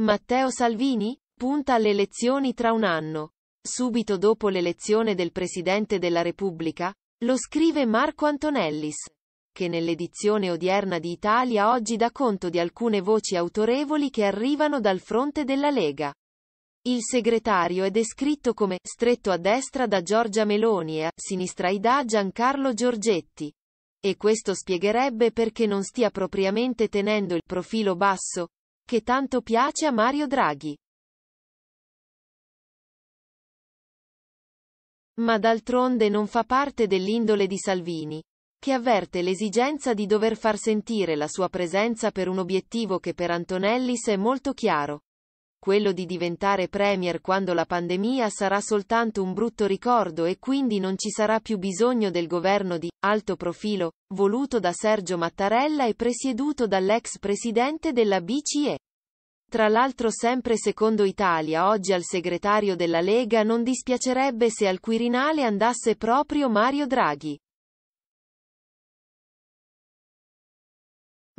Matteo Salvini? Punta alle elezioni tra un anno. Subito dopo l'elezione del Presidente della Repubblica, lo scrive Marco Antonellis, che nell'edizione odierna di Italia oggi dà conto di alcune voci autorevoli che arrivano dal fronte della Lega. Il segretario è descritto come stretto a destra da Giorgia Meloni e a sinistra da Giancarlo Giorgetti. E questo spiegherebbe perché non stia propriamente tenendo il profilo basso, che tanto piace a Mario Draghi. Ma d'altronde non fa parte dell'indole di Salvini, che avverte l'esigenza di dover far sentire la sua presenza per un obiettivo che per Antonellis è molto chiaro quello di diventare Premier quando la pandemia sarà soltanto un brutto ricordo e quindi non ci sarà più bisogno del governo di alto profilo, voluto da Sergio Mattarella e presieduto dall'ex presidente della BCE. Tra l'altro sempre secondo Italia oggi al segretario della Lega non dispiacerebbe se al Quirinale andasse proprio Mario Draghi.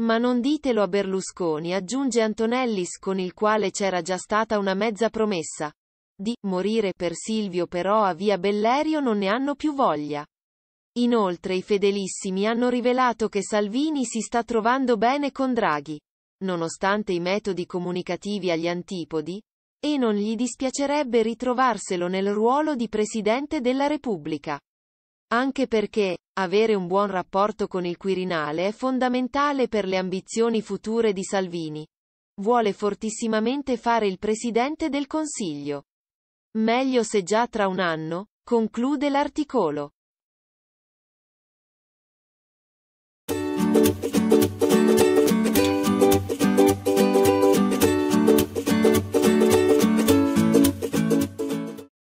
Ma non ditelo a Berlusconi, aggiunge Antonellis con il quale c'era già stata una mezza promessa. Di morire per Silvio però a via Bellerio non ne hanno più voglia. Inoltre i fedelissimi hanno rivelato che Salvini si sta trovando bene con Draghi, nonostante i metodi comunicativi agli antipodi, e non gli dispiacerebbe ritrovarselo nel ruolo di Presidente della Repubblica. Anche perché, avere un buon rapporto con il Quirinale è fondamentale per le ambizioni future di Salvini. Vuole fortissimamente fare il Presidente del Consiglio. Meglio se già tra un anno, conclude l'articolo.